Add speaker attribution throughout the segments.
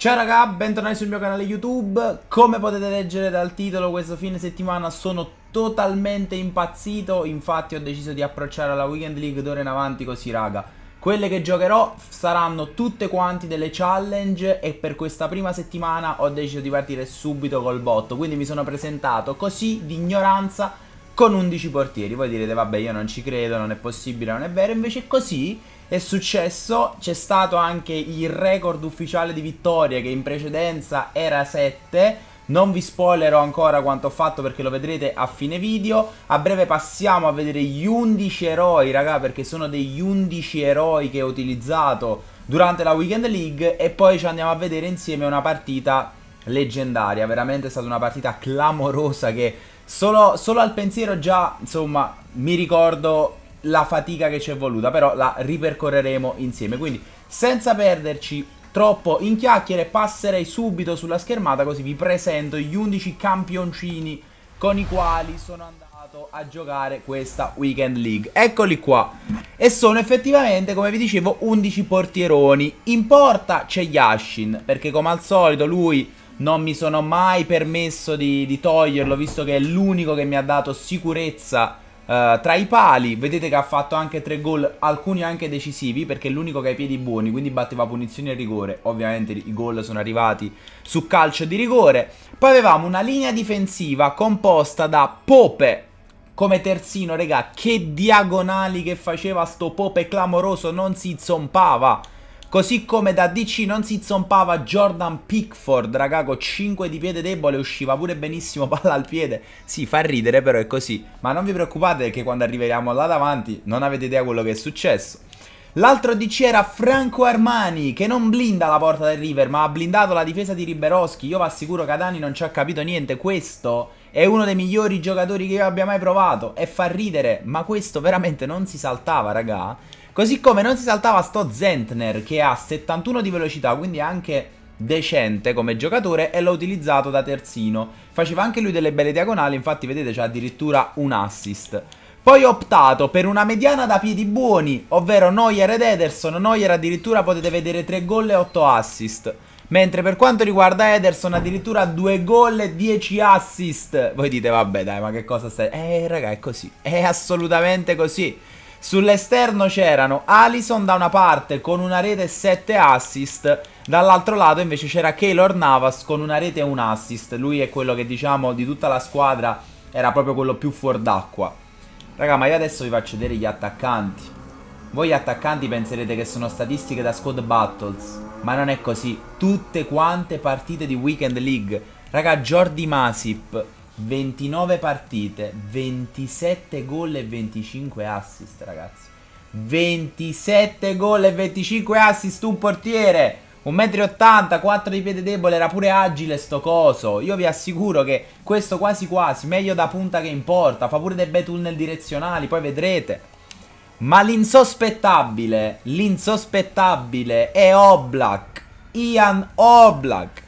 Speaker 1: Ciao raga, bentornati sul mio canale YouTube Come potete leggere dal titolo questo fine settimana sono totalmente impazzito Infatti ho deciso di approcciare la Weekend League d'ora in avanti così raga Quelle che giocherò saranno tutte quanti delle challenge E per questa prima settimana ho deciso di partire subito col botto Quindi mi sono presentato così d'ignoranza con 11 portieri Voi direte vabbè io non ci credo, non è possibile, non è vero Invece così è successo, c'è stato anche il record ufficiale di vittorie che in precedenza era 7. Non vi spoilerò ancora quanto ho fatto perché lo vedrete a fine video. A breve passiamo a vedere gli 11 eroi, raga, perché sono degli 11 eroi che ho utilizzato durante la Weekend League e poi ci andiamo a vedere insieme una partita leggendaria, veramente è stata una partita clamorosa che solo, solo al pensiero già, insomma, mi ricordo la fatica che ci è voluta, però la ripercorreremo insieme. Quindi senza perderci troppo in chiacchiere passerei subito sulla schermata così vi presento gli 11 campioncini con i quali sono andato a giocare questa Weekend League. Eccoli qua. E sono effettivamente, come vi dicevo, 11 portieroni. In porta c'è Yashin, perché come al solito lui non mi sono mai permesso di, di toglierlo, visto che è l'unico che mi ha dato sicurezza eh, tra i pali vedete che ha fatto anche tre gol, alcuni anche decisivi perché è l'unico che ha i piedi buoni, quindi batteva punizioni e rigore. Ovviamente i gol sono arrivati su calcio di rigore. Poi avevamo una linea difensiva composta da Pope come terzino, regà, che diagonali che faceva sto Pope clamoroso, non si zompava. Così come da DC non si zompava Jordan Pickford, raga, con 5 di piede debole, usciva pure benissimo palla al piede. Sì, fa ridere però è così, ma non vi preoccupate che quando arriveremo là davanti non avete idea quello che è successo. L'altro DC era Franco Armani che non blinda la porta del River ma ha blindato la difesa di Riberoschi. Io vi assicuro che Adani non ci ha capito niente. Questo è uno dei migliori giocatori che io abbia mai provato e fa ridere, ma questo veramente non si saltava, raga. Così come non si saltava sto Zentner che ha 71 di velocità, quindi anche decente come giocatore e l'ho utilizzato da terzino. Faceva anche lui delle belle diagonali, infatti vedete c'è addirittura un assist. Poi ho optato per una mediana da piedi buoni, ovvero Neuer ed Ederson. Neuer addirittura potete vedere 3 gol e 8 assist. Mentre per quanto riguarda Ederson addirittura 2 gol e 10 assist. Voi dite vabbè dai ma che cosa stai... Eh raga è così, è assolutamente così. Sull'esterno c'erano Alison da una parte con una rete e 7 assist, dall'altro lato invece c'era Keylor Navas con una rete e un assist. Lui è quello che diciamo di tutta la squadra era proprio quello più fuor d'acqua. Raga, ma io adesso vi faccio vedere gli attaccanti. Voi gli attaccanti penserete che sono statistiche da squad battles ma non è così. Tutte quante partite di Weekend League. Raga, Jordi Masip, 29 partite, 27 gol e 25 assist, ragazzi. 27 gol e 25 assist, un portiere. 1,80 m, 4 di piede debole, era pure agile sto coso. Io vi assicuro che questo quasi quasi, meglio da punta che in porta, fa pure dei bei tunnel direzionali, poi vedrete. Ma l'insospettabile, l'insospettabile è Oblak, Ian Oblak.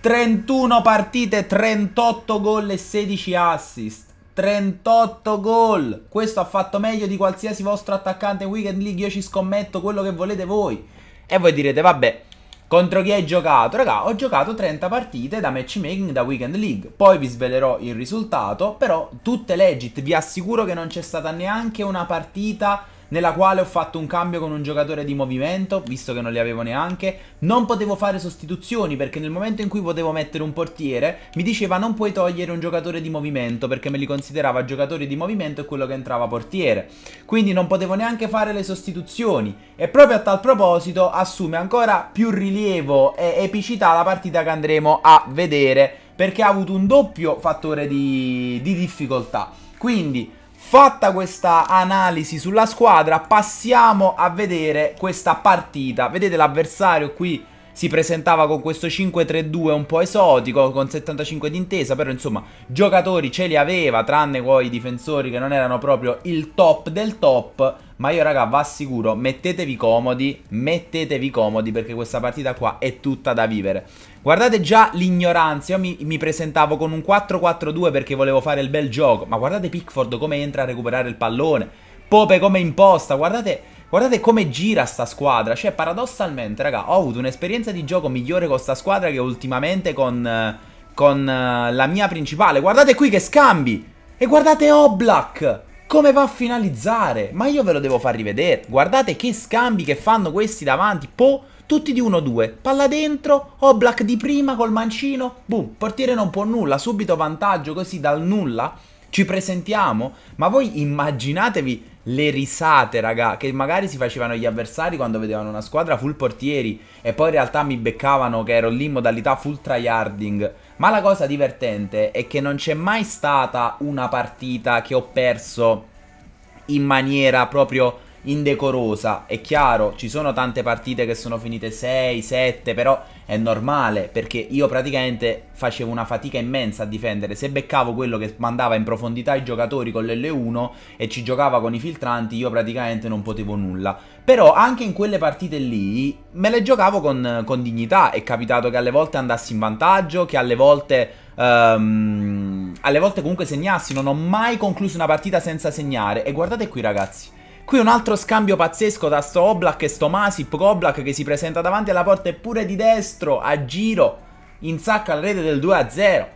Speaker 1: 31 partite, 38 gol e 16 assist. 38 gol. Questo ha fatto meglio di qualsiasi vostro attaccante Weekend League. Io ci scommetto quello che volete voi. E voi direte, vabbè, contro chi hai giocato? Raga, ho giocato 30 partite da matchmaking da Weekend League. Poi vi svelerò il risultato, però tutte legit, vi assicuro che non c'è stata neanche una partita nella quale ho fatto un cambio con un giocatore di movimento, visto che non li avevo neanche. Non potevo fare sostituzioni perché nel momento in cui potevo mettere un portiere, mi diceva non puoi togliere un giocatore di movimento perché me li considerava giocatori di movimento e quello che entrava portiere. Quindi non potevo neanche fare le sostituzioni. E proprio a tal proposito assume ancora più rilievo e epicità la partita che andremo a vedere perché ha avuto un doppio fattore di, di difficoltà. Quindi Fatta questa analisi sulla squadra, passiamo a vedere questa partita. Vedete l'avversario qui si presentava con questo 5-3-2 un po' esotico, con 75 d'intesa, però insomma giocatori ce li aveva, tranne poi i difensori che non erano proprio il top del top. Ma io raga vi assicuro, mettetevi comodi, mettetevi comodi perché questa partita qua è tutta da vivere. Guardate già l'ignoranza, io mi, mi, presentavo con un 4-4-2 perché volevo fare il bel gioco, ma guardate Pickford come entra a recuperare il pallone, Pope come imposta, guardate Guardate come gira sta squadra, cioè paradossalmente, raga, ho avuto un'esperienza di gioco migliore con sta squadra che ultimamente con, eh, con eh, la mia principale. Guardate qui che scambi! E guardate Oblak! Come va a finalizzare? Ma io ve lo devo far rivedere. Guardate che scambi che fanno questi davanti. Po' tutti di 1-2. Palla dentro, Oblak di prima col mancino, boom, portiere non può nulla, subito vantaggio così dal nulla. Ci presentiamo, ma voi immaginatevi le risate, raga, che magari si facevano gli avversari quando vedevano una squadra full portieri e poi in realtà mi beccavano che ero lì in modalità full tryharding. Ma la cosa divertente è che non c'è mai stata una partita che ho perso in maniera proprio indecorosa. È chiaro, ci sono tante partite che sono finite 6, 7, però è normale perché io praticamente facevo una fatica immensa a difendere. Se beccavo quello che mandava in profondità i giocatori con l'L1 e ci giocava con i filtranti, io praticamente non potevo nulla. Però anche in quelle partite lì me le giocavo con, con dignità. È capitato che alle volte andassi in vantaggio, che alle volte... Um, alle volte comunque segnassi, non ho mai concluso una partita senza segnare. E guardate qui ragazzi, Qui un altro scambio pazzesco da sto Oblak e sto Masip. Oblak che si presenta davanti alla porta eppure di destro, a giro, in sacca alla rete del 2-0.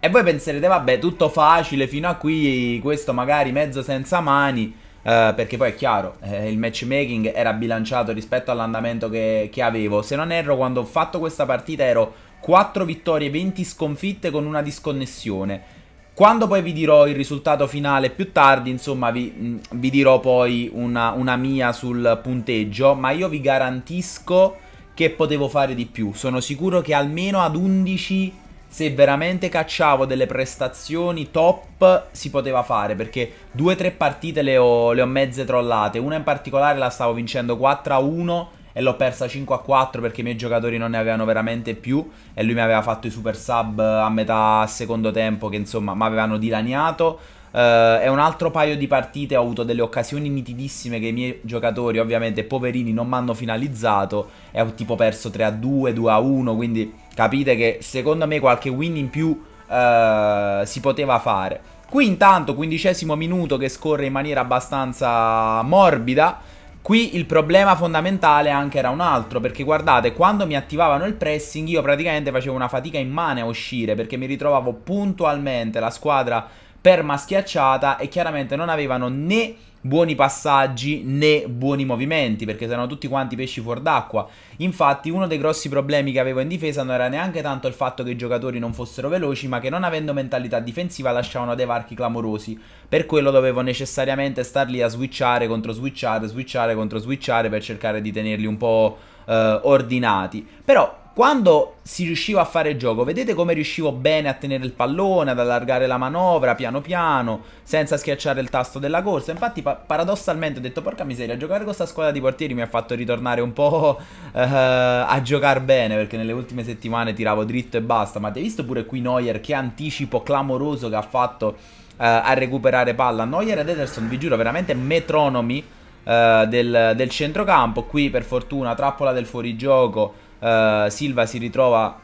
Speaker 1: E voi penserete, vabbè, tutto facile fino a qui, questo magari mezzo senza mani. Eh, perché poi è chiaro, eh, il matchmaking era bilanciato rispetto all'andamento che, che avevo. Se non erro, quando ho fatto questa partita ero 4 vittorie, 20 sconfitte con una disconnessione. Quando poi vi dirò il risultato finale più tardi, insomma, vi, mm, vi dirò poi una, una, mia sul punteggio, ma io vi garantisco che potevo fare di più. Sono sicuro che almeno ad 11, se veramente cacciavo delle prestazioni top, si poteva fare, perché due o tre partite le ho, le ho mezze trollate. Una in particolare la stavo vincendo 4-1 e l'ho persa 5 a 4 perché i miei giocatori non ne avevano veramente più e lui mi aveva fatto i super sub a metà secondo tempo che insomma mi avevano dilaniato. Uh, eh, è un altro paio di partite ho avuto delle occasioni nitidissime che i miei giocatori, ovviamente poverini, non mi hanno finalizzato e ho tipo perso 3 a 2, 2 a 1, quindi capite che secondo me qualche win in più uh, si poteva fare. Qui intanto, quindicesimo minuto che scorre in maniera abbastanza morbida. Qui il problema fondamentale anche era un altro, perché guardate, quando mi attivavano il pressing io praticamente facevo una fatica immane a uscire, perché mi ritrovavo puntualmente la squadra perma schiacciata e chiaramente non avevano né buoni passaggi né buoni movimenti perché erano tutti quanti pesci fuor d'acqua. Infatti uno dei grossi problemi che avevo in difesa non era neanche tanto il fatto che i giocatori non fossero veloci ma che non avendo mentalità difensiva lasciavano dei varchi clamorosi. Per quello dovevo necessariamente star lì a switchare contro switchare, switchare contro switchare per cercare di tenerli un po' eh, ordinati. Però quando si riusciva a fare gioco, vedete come riuscivo bene a tenere il pallone, ad allargare la manovra piano piano, senza schiacciare il tasto della corsa. Infatti, pa paradossalmente ho detto: Porca miseria, giocare con questa squadra di portieri mi ha fatto ritornare un po' uh, a giocare bene. Perché nelle ultime settimane tiravo dritto e basta. Ma ti hai visto pure qui Neuer che anticipo clamoroso che ha fatto uh, a recuperare palla? Neuer ed Ederson, vi giuro, veramente metronomi uh, del, del centrocampo. Qui per fortuna, trappola del fuorigioco. Eh, Silva si ritrova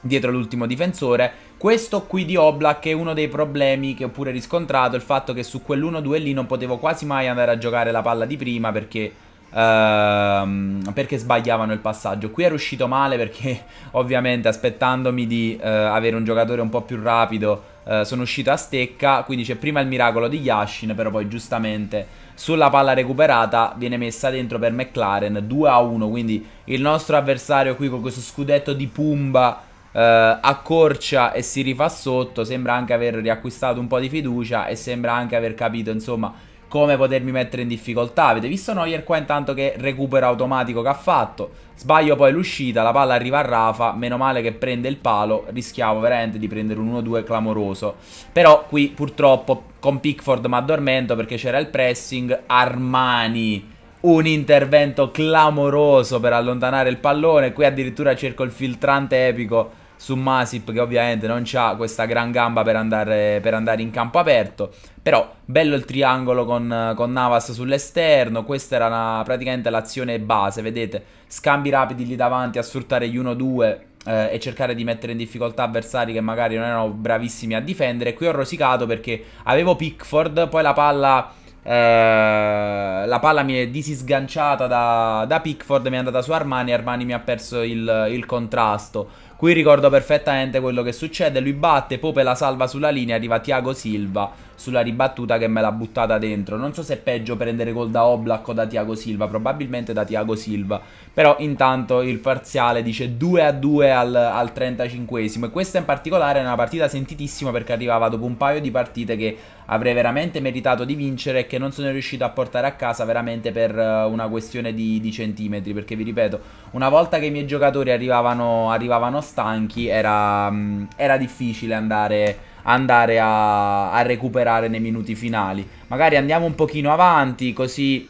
Speaker 1: dietro l'ultimo difensore. Questo qui di Oblak è uno dei problemi che ho pure riscontrato, il fatto che su quell'1-2 lì non potevo quasi mai andare a giocare la palla di prima perché, uh, perché sbagliavano il passaggio. Qui è riuscito male perché ovviamente aspettandomi di uh, avere un giocatore un po' più rapido eh, sono uscito a stecca, quindi c'è prima il miracolo di Yashin, però poi giustamente sulla palla recuperata viene messa dentro per McLaren 2 a 1, quindi il nostro avversario qui con questo scudetto di Pumba eh, accorcia e si rifà sotto, sembra anche aver riacquistato un po' di fiducia e sembra anche aver capito insomma come potermi mettere in difficoltà. Avete visto Neuer qua intanto che recupero automatico che ha fatto? Sbaglio poi l'uscita, la palla arriva a Rafa, meno male che prende il palo, rischiavo veramente di prendere un 1-2 clamoroso. Però qui purtroppo con Pickford mi addormento perché c'era il pressing, Armani un intervento clamoroso per allontanare il pallone. Qui addirittura cerco il filtrante epico su Masip che ovviamente non ha questa gran gamba per andare, per andare, in campo aperto. Però bello il triangolo con, con Navas sull'esterno, questa era una, praticamente l'azione base, vedete, scambi rapidi lì davanti a sfruttare gli 1-2 eh, e cercare di mettere in difficoltà avversari che magari non erano bravissimi a difendere. Qui ho rosicato perché avevo Pickford, poi la palla... Eh, la palla mi è disisganciata da, da Pickford, mi è andata su Armani. Armani mi ha perso il, il contrasto. Qui ricordo perfettamente quello che succede, lui batte, Pope la salva sulla linea, arriva Tiago Silva sulla ribattuta che me l'ha buttata dentro. Non so se è peggio prendere gol da Oblak o da Tiago Silva, probabilmente da Tiago Silva. Però intanto il parziale dice 2 a 2 al, al 35esimo e questa in particolare è una partita sentitissima perché arrivava dopo un paio di partite che avrei veramente meritato di vincere e che non sono riuscito a portare a casa veramente per eh, una questione di, di centimetri perché vi ripeto una volta che i miei giocatori arrivavano, arrivavano stanchi era, mm, era difficile andare andare a, a recuperare nei minuti finali. Magari andiamo un pochino avanti così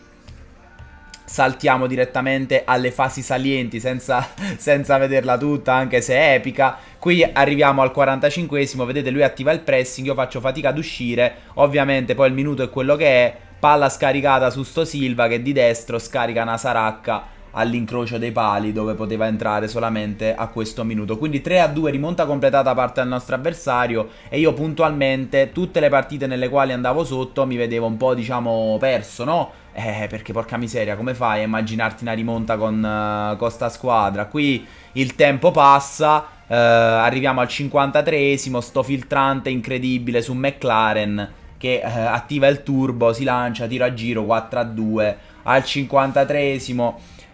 Speaker 1: saltiamo direttamente alle fasi salienti senza, senza, vederla tutta, anche se è epica. Qui arriviamo al 45esimo, vedete lui attiva il pressing, io faccio fatica ad uscire, ovviamente poi il minuto è quello che è, palla scaricata su sto Silva che di destro scarica una saracca all'incrocio dei pali dove poteva entrare solamente a questo minuto. Quindi 3 a 2 rimonta completata da parte del nostro avversario e io puntualmente tutte le partite nelle quali andavo sotto mi vedevo un po' diciamo perso, no? Eh, perché porca miseria, come fai a immaginarti una rimonta con, uh, squadra? Qui il tempo passa, uh, arriviamo al 53esimo, sto filtrante incredibile su McLaren che uh, attiva il turbo, si lancia, tiro a giro 4 a 2 al 53esimo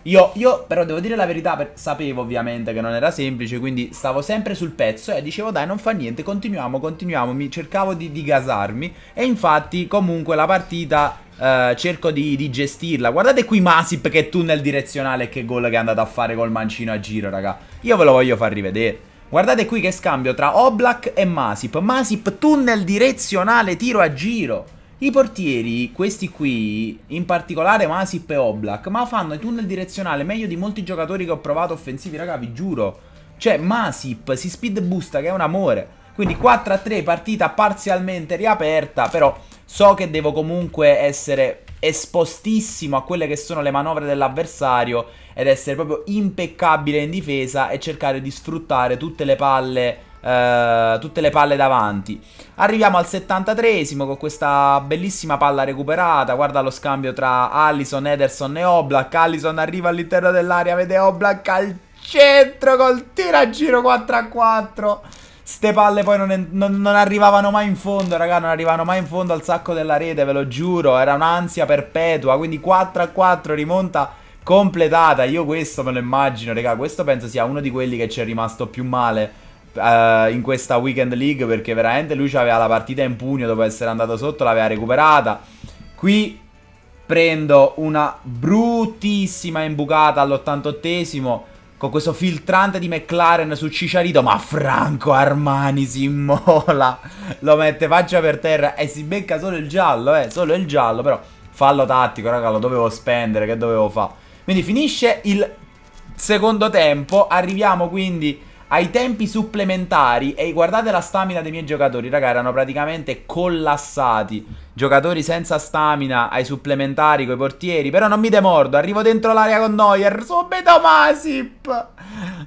Speaker 1: io, io però devo dire la verità, per... sapevo ovviamente che non era semplice, quindi stavo sempre sul pezzo e dicevo dai non fa niente, continuiamo, continuiamo, mi cercavo di, di gasarmi e infatti comunque la partita Uh, cerco di, di, gestirla. Guardate qui Masip che tunnel direzionale e che gol che è andato a fare col mancino a giro, raga. Io ve lo voglio far rivedere. Guardate qui che scambio tra Oblak e Masip. Masip tunnel direzionale, tiro a giro. I portieri, questi qui, in particolare Masip e Oblak, ma fanno i tunnel direzionali meglio di molti giocatori che ho provato offensivi, raga, vi giuro. Cioè, Masip si speed boosta, che è un amore. Quindi 4 a 3, partita parzialmente riaperta, però so che devo comunque essere espostissimo a quelle che sono le manovre dell'avversario ed essere proprio impeccabile in difesa e cercare di sfruttare tutte le palle eh, tutte le palle davanti. Arriviamo al 73esimo con questa bellissima palla recuperata. Guarda lo scambio tra Allison, Ederson e Oblak. Allison arriva all'interno dell'area, vede Oblak al centro col giro 4 a 4. Ste palle poi non, è, non, non, arrivavano mai in fondo, raga, non arrivavano mai in fondo al sacco della rete, ve lo giuro, era un'ansia perpetua, quindi 4 a 4 rimonta completata, io questo me lo immagino, raga, questo penso sia uno di quelli che ci è rimasto più male uh, in questa Weekend League perché veramente lui aveva la partita in pugno dopo essere andato sotto, l'aveva recuperata. Qui prendo una bruttissima imbucata all'88esimo con questo filtrante di McLaren su Cicciarito, ma Franco Armani si immola, lo mette faccia per terra e si becca solo il giallo, eh, solo il giallo, però fallo tattico, raga, lo dovevo spendere, che dovevo fare? Quindi finisce il secondo tempo, arriviamo quindi ai tempi supplementari e guardate la stamina dei miei giocatori, raga, erano praticamente collassati. Giocatori senza stamina ai supplementari coi portieri, però non mi demordo, arrivo dentro l'area con Neuer, subito Masip!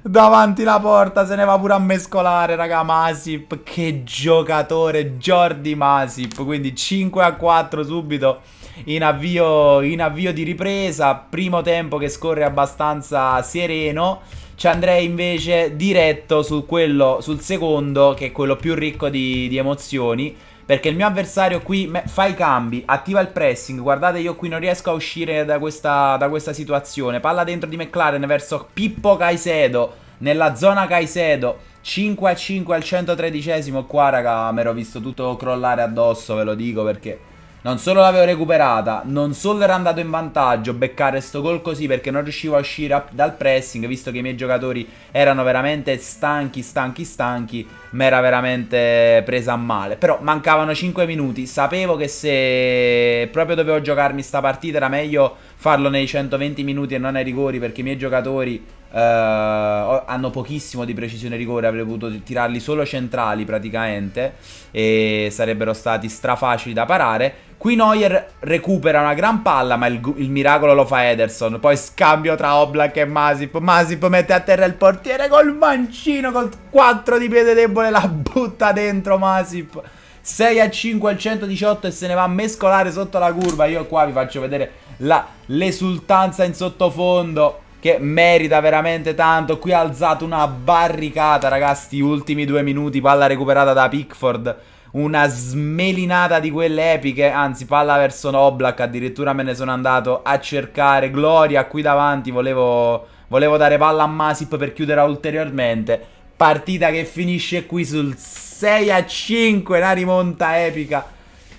Speaker 1: Davanti la porta se ne va pure a mescolare, raga, Masip, che giocatore, Jordi Masip, quindi 5 a 4 subito. In avvio, in avvio di ripresa, primo tempo che scorre abbastanza sereno. Ci andrei invece diretto su quello, sul secondo, che è quello più ricco di, di emozioni. Perché il mio avversario qui fa i cambi, attiva il pressing. Guardate, io qui non riesco a uscire da questa, da questa situazione. Palla dentro di McLaren verso Pippo Caicedo. Nella zona Caicedo. 5 a 5 al 113 esimo qua raga mi ero visto tutto crollare addosso ve lo dico perché non solo l'avevo recuperata, non solo era andato in vantaggio beccare sto gol così perché non riuscivo a uscire dal pressing, visto che i miei giocatori erano veramente stanchi, stanchi, stanchi, mi era veramente presa a male. Però mancavano 5 minuti, sapevo che se proprio dovevo giocarmi sta partita era meglio farlo nei 120 minuti e non ai rigori perché i miei giocatori eh, hanno pochissimo di precisione rigore, avrei potuto tirarli solo centrali praticamente e sarebbero stati strafacili da parare. Qui Neuer recupera una gran palla ma il, il miracolo lo fa Ederson, poi scambio tra Oblak e Masip, Masip mette a terra il portiere col mancino, col 4 di piede debole la butta dentro Masip. 6 a 5 al 118 e se ne va a mescolare sotto la curva. Io qua vi faccio vedere la, l'esultanza in sottofondo che merita veramente tanto. Qui ha alzato una barricata, ragazzi, ultimi due minuti, palla recuperata da Pickford. Una smelinata di quelle epiche, anzi palla verso Noblak, addirittura me ne sono andato a cercare. Gloria qui davanti, volevo, volevo dare palla a Masip per chiudere ulteriormente. Partita che finisce qui sul 6 a 5, una rimonta epica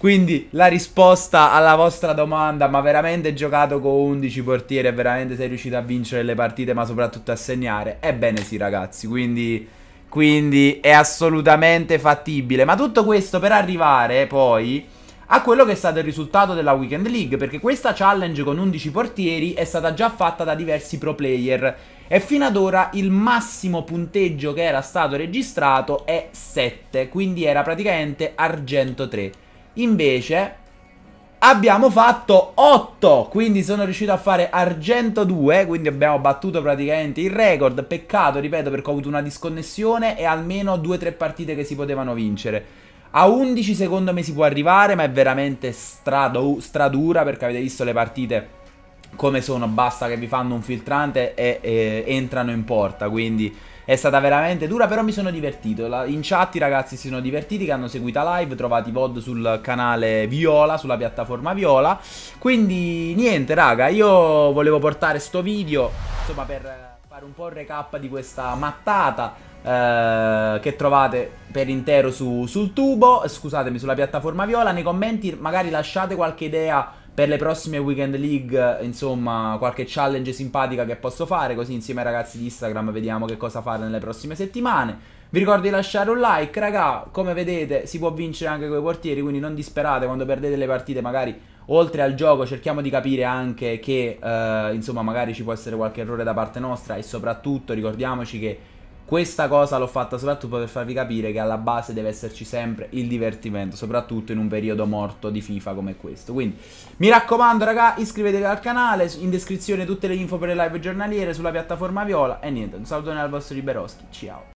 Speaker 1: quindi la risposta alla vostra domanda, ma veramente giocato con 11 portieri e veramente sei riuscito a vincere le partite, ma soprattutto a segnare? Ebbene sì ragazzi, quindi... Quindi è assolutamente fattibile. Ma tutto questo per arrivare poi a quello che è stato il risultato della Weekend League, perché questa challenge con 11 portieri è stata già fatta da diversi pro player e fino ad ora il massimo punteggio che era stato registrato è 7, quindi era praticamente argento 3. Invece abbiamo fatto 8, quindi sono riuscito a fare argento 2, quindi abbiamo battuto praticamente il record. Peccato, ripeto, perché ho avuto una disconnessione e almeno 2-3 partite che si potevano vincere. A 11 secondo me si può arrivare, ma è veramente strado, stradura perché avete visto le partite come sono, basta che vi fanno un filtrante e, e entrano in porta, quindi è stata veramente dura, però mi sono divertito. In chat i ragazzi si sono divertiti, che hanno seguito live, trovate i VOD sul canale Viola, sulla piattaforma Viola. Quindi niente raga, io volevo portare sto video, insomma per fare un po' il recap di questa mattata. Eh, che trovate per intero su, sul tubo, scusatemi, sulla piattaforma viola. Nei commenti magari lasciate qualche idea per le prossime Weekend League, insomma, qualche challenge simpatica che posso fare, così insieme ai ragazzi di Instagram vediamo che cosa fare nelle prossime settimane. Vi ricordo di lasciare un like, raga, come vedete si può vincere anche con i portieri, quindi non disperate quando perdete le partite, magari oltre al gioco cerchiamo di capire anche che, eh, insomma, magari ci può essere qualche errore da parte nostra e soprattutto ricordiamoci che questa cosa l'ho fatta soprattutto per farvi capire che alla base deve esserci sempre il divertimento, soprattutto in un periodo morto di FIFA come questo. Quindi mi raccomando raga, iscrivetevi al canale, in descrizione tutte le info per le live giornaliere sulla piattaforma Viola e niente, un saluto al vostro Liberoschi, ciao.